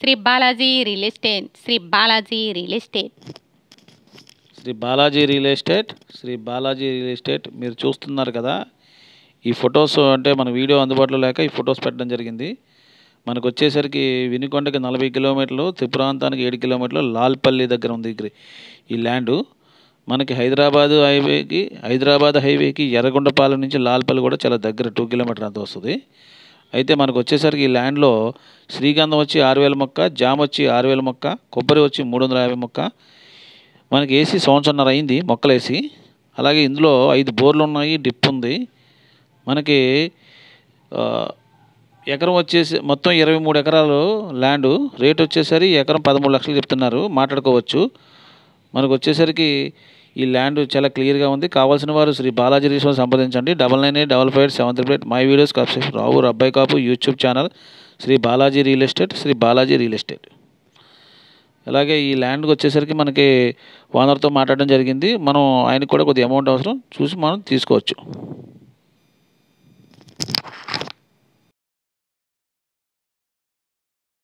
Shri Balaji real estate Shri Balaji real estate Shri Balaji real estate Shri Balaji real estate మీరు చూస్తున్నారు కదా ఈ ఫొటోస్ అంటే మన వీడియో అందుబాటులో లేక ఈ ఫొటోస్ పెట్టడం జరిగింది మనకు వచ్చేసరికి వినుకొండకి నలభై కిలోమీటర్లు త్రిపురాంతానికి ఏడు కిలోమీటర్లు లాల్పల్లి దగ్గర ఉంది ఈ ల్యాండ్ మనకి హైదరాబాద్ హైవేకి హైదరాబాద్ హైవేకి ఎర్రగొండపాలెం నుంచి లాల్పల్లి కూడా చాలా దగ్గర టూ కిలోమీటర్ అంత వస్తుంది అయితే మనకు వచ్చేసరికి ఈ ల్యాండ్లో శ్రీగంధం వచ్చి ఆరు వేల మొక్క జామ వచ్చి ఆరు వేల మొక్క కొబ్బరి వచ్చి మూడు వందల యాభై మొక్క మనకి ఏసీ సంవత్సరంన్నర అయింది మొక్కలు వేసి అలాగే ఇందులో ఐదు బోర్లు ఉన్నాయి డిప్ ఉంది మనకి ఎకరం వచ్చేసి మొత్తం ఇరవై మూడు ఎకరాలు ల్యాండ్ రేట్ వచ్చేసరి ఎకరం పదమూడు లక్షలు చెప్తున్నారు మాట్లాడుకోవచ్చు మనకు వచ్చేసరికి ఈ ల్యాండ్ చాలా క్లియర్గా ఉంది కావాల్సిన వారు శ్రీ బాలాజీ రిసోర్స్ సంప్రదించండి double nine eight double five seven three eight my videos కాపు రావు రబ్బాయి కాపు YouTube channel Shri Balaji real estate Shri Balaji real estate అలాగే ఈ ల్యాండ్కి వచ్చేసరికి మనకి ఓనర్తో మాట్లాడడం జరిగింది మనం ఆయనకు కూడా కొద్ది అమౌంట్ అవసరం చూసి మనం తీసుకోవచ్చు